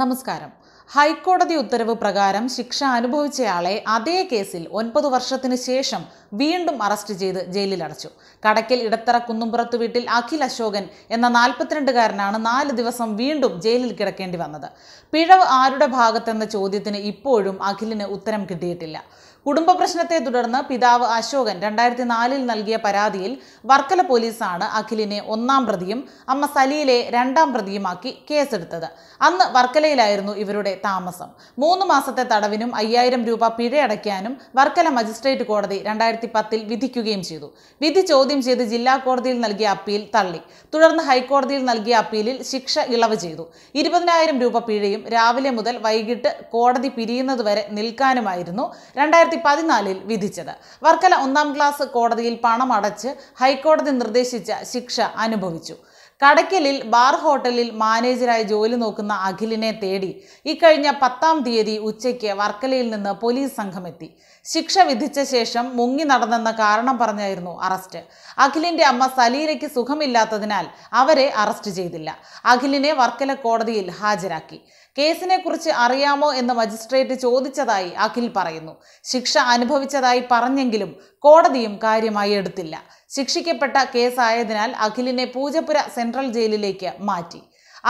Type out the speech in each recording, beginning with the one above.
നമസ്കാരം ഹൈക്കോടതി ഉത്തരവ് പ്രകാരം ശിക്ഷ അനുഭവിച്ചയാളെ അതേ കേസിൽ ഒൻപത് വർഷത്തിനു ശേഷം വീണ്ടും അറസ്റ്റ് ചെയ്ത് ജയിലിലടച്ചു കടക്കൽ ഇടത്തറ കുന്നുംപുറത്ത് വീട്ടിൽ അഖിൽ അശോകൻ എന്ന നാൽപ്പത്തിരണ്ടുകാരനാണ് നാല് ദിവസം വീണ്ടും ജയിലിൽ കിടക്കേണ്ടി വന്നത് പിഴവ് ആരുടെ ഭാഗത്തെന്ന ചോദ്യത്തിന് ഇപ്പോഴും അഖിലിന് ഉത്തരം കിട്ടിയിട്ടില്ല കുടുംബ പ്രശ്നത്തെ തുടർന്ന് പിതാവ് അശോകൻ രണ്ടായിരത്തി നാലിൽ നൽകിയ പരാതിയിൽ വർക്കല പോലീസാണ് അഖിലിനെ ഒന്നാം പ്രതിയും അമ്മ സലീലെ രണ്ടാം പ്രതിയുമാക്കി കേസെടുത്തത് അന്ന് വർക്കലയിലായിരുന്നു ഇവരുടെ താമസം മൂന്ന് മാസത്തെ തടവിനും അയ്യായിരം രൂപ പിഴയടയ്ക്കാനും വർക്കല മജിസ്ട്രേറ്റ് കോടതി രണ്ടായിരത്തി പത്തിൽ വിധിക്കുകയും ചെയ്തു വിധി ചോദ്യം ചെയ്ത് ജില്ലാ കോടതിയിൽ നൽകിയ അപ്പീൽ തള്ളി തുടർന്ന് ഹൈക്കോടതിയിൽ നൽകിയ അപ്പീലിൽ ശിക്ഷ ഇളവ് ചെയ്തു ഇരുപതിനായിരം രൂപ പിഴയും രാവിലെ മുതൽ വൈകിട്ട് കോടതി പിരിയുന്നതുവരെ നിൽക്കാനുമായിരുന്നു രണ്ടായിരത്തി രണ്ടായിരത്തി പതിനാലിൽ വിധിച്ചത് വർക്കല ഒന്നാം ക്ലാസ് കോടതിയിൽ പണം അടച്ച് ഹൈക്കോടതി നിർദ്ദേശിച്ച ശിക്ഷ അനുഭവിച്ചു കടയ്ക്കലിൽ ബാർ ഹോട്ടലിൽ മാനേജരായി ജോലി നോക്കുന്ന അഖിലിനെ തേടി ഇക്കഴിഞ്ഞ പത്താം തീയതി ഉച്ചയ്ക്ക് വർക്കലയിൽ നിന്ന് പോലീസ് സംഘമെത്തി ശിക്ഷ വിധിച്ച ശേഷം മുങ്ങി നടന്നെന്ന കാരണം പറഞ്ഞായിരുന്നു അറസ്റ്റ് അഖിലിന്റെ അമ്മ സലീലയ്ക്ക് സുഖമില്ലാത്തതിനാൽ അവരെ അറസ്റ്റ് ചെയ്തില്ല അഖിലിനെ വർക്കല കോടതിയിൽ ഹാജരാക്കി കേസിനെക്കുറിച്ച് അറിയാമോ എന്ന് മജിസ്ട്രേറ്റ് ചോദിച്ചതായി അഖിൽ പറയുന്നു ശിക്ഷ അനുഭവിച്ചതായി പറഞ്ഞെങ്കിലും കോടതിയും കാര്യമായി എടുത്തില്ല ശിക്ഷിക്കപ്പെട്ട കേസായതിനാൽ അഖിലിനെ പൂജപ്പുര സെൻട്രൽ ജയിലിലേക്ക് മാറ്റി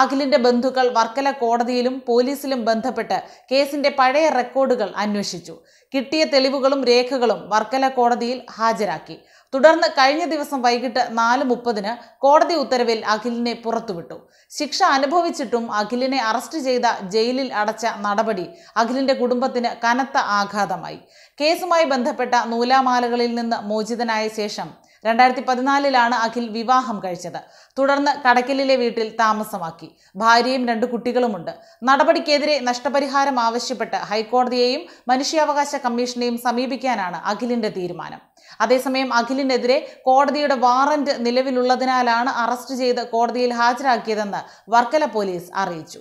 അഖിലിന്റെ ബന്ധുക്കൾ വർക്കല കോടതിയിലും പോലീസിലും ബന്ധപ്പെട്ട് കേസിന്റെ പഴയ റെക്കോർഡുകൾ അന്വേഷിച്ചു കിട്ടിയ തെളിവുകളും രേഖകളും വർക്കല കോടതിയിൽ ഹാജരാക്കി തുടർന്ന് കഴിഞ്ഞ ദിവസം വൈകിട്ട് നാല് മുപ്പതിന് കോടതി ഉത്തരവിൽ അഖിലിനെ പുറത്തുവിട്ടു ശിക്ഷ അനുഭവിച്ചിട്ടും അഖിലിനെ അറസ്റ്റ് ചെയ്ത ജയിലിൽ അടച്ച നടപടി അഖിലിന്റെ കുടുംബത്തിന് കനത്ത ആഘാതമായി കേസുമായി ബന്ധപ്പെട്ട നൂലാമാലകളിൽ നിന്ന് മോചിതനായ ശേഷം രണ്ടായിരത്തി പതിനാലിലാണ് അഖിൽ വിവാഹം കഴിച്ചത് തുടർന്ന് കടക്കലിലെ വീട്ടിൽ താമസമാക്കി ഭാര്യയും രണ്ട് കുട്ടികളുമുണ്ട് നടപടിക്കെതിരെ നഷ്ടപരിഹാരം ആവശ്യപ്പെട്ട് ഹൈക്കോടതിയെയും മനുഷ്യാവകാശ കമ്മീഷനെയും സമീപിക്കാനാണ് അഖിലിന്റെ തീരുമാനം അതേസമയം അഖിലിനെതിരെ കോടതിയുടെ വാറന്റ് നിലവിലുള്ളതിനാലാണ് അറസ്റ്റ് ചെയ്ത് കോടതിയിൽ ഹാജരാക്കിയതെന്ന് വർക്കല പോലീസ് അറിയിച്ചു